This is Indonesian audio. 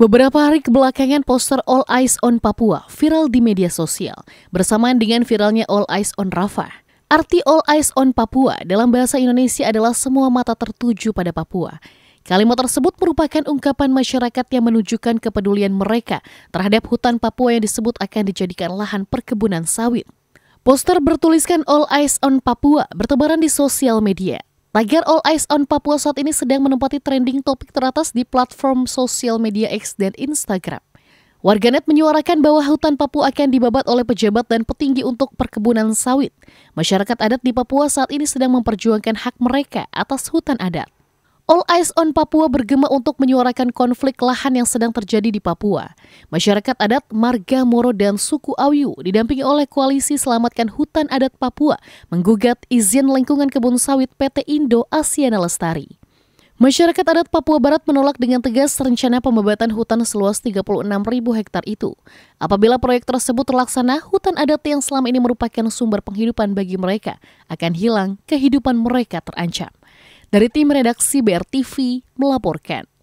Beberapa hari kebelakangan poster All Eyes on Papua viral di media sosial bersamaan dengan viralnya All Eyes on Rafa. Arti All Eyes on Papua dalam bahasa Indonesia adalah semua mata tertuju pada Papua. Kalimat tersebut merupakan ungkapan masyarakat yang menunjukkan kepedulian mereka terhadap hutan Papua yang disebut akan dijadikan lahan perkebunan sawit. Poster bertuliskan All Eyes on Papua bertebaran di sosial media. Tagar All Eyes on Papua saat ini sedang menempati trending topik teratas di platform sosial media X dan Instagram. Warganet menyuarakan bahwa hutan Papua akan dibabat oleh pejabat dan petinggi untuk perkebunan sawit. Masyarakat adat di Papua saat ini sedang memperjuangkan hak mereka atas hutan adat. All Eyes on Papua bergema untuk menyuarakan konflik lahan yang sedang terjadi di Papua. Masyarakat adat Marga Moro dan suku Ayu didampingi oleh Koalisi Selamatkan Hutan Adat Papua menggugat izin lingkungan kebun sawit PT Indo Asiana Lestari. Masyarakat adat Papua Barat menolak dengan tegas rencana pembebatan hutan seluas 36 ribu hektar itu. Apabila proyek tersebut terlaksana, hutan adat yang selama ini merupakan sumber penghidupan bagi mereka akan hilang, kehidupan mereka terancam. Dari tim redaksi BRTV melaporkan.